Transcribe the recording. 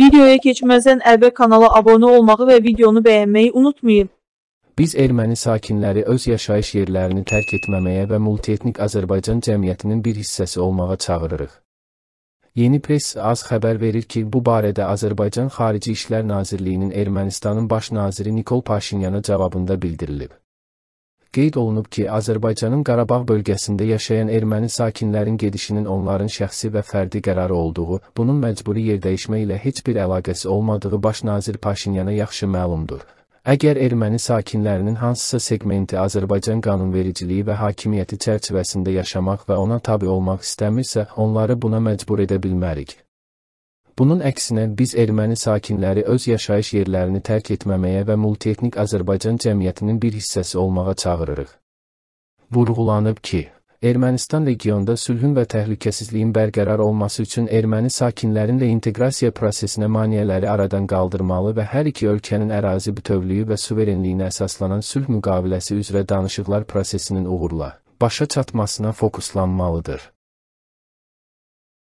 Videoya keçməzdən əvvəl kanala abunə olmağı və videonu bəyənməyi unutmayın. Biz erməni sakinləri öz yaşayış yerlərini tərk etməməyə və multietnik Azərbaycan cəmiyyətinin bir hissəsi olmağa çağırırıq. Yeni Press az xəbər verir ki, bu barədə Azərbaycan Xarici İşlər Nazirliyinin Ermənistanın baş naziri Nikol Paşinyana cavabında bildirilib. Qeyd olunub ki, Azərbaycanın Qarabağ bölgəsində yaşayan erməni sakinlərin gedişinin onların şəxsi və fərdi qərarı olduğu, bunun məcburi yerdəyişmə ilə heç bir əlaqəsi olmadığı baş nazir Paşinyana yaxşı məlumdur. Əgər erməni sakinlərinin hansısa segmenti Azərbaycan qanunvericiliyi və hakimiyyəti çərçivəsində yaşamaq və ona tabe olmaq istəmirsə, onları buna məcbur edə bilmərik. Bunun əksinə biz erməni sakinləri öz yaşayış yerlərini tərk etməməyə və multietnik Azərbaycan cəmiyyətinin bir hissəsi olmağa çağırırıq. Vurğulanıb ki, Ermənistan regionda sülhün və təhlükəsizliyin bərqərar olması üçün erməni sakinlərin də inteqrasiya prosesinə maneələri aradan qaldırmalı və hər iki ölkənin ərazi bütövlüyü və suverenliyinə əsaslanan sülh müqaviləsi üzrə danışıqlar prosesinin uğurla başa çatmasına fokuslanmalıdır.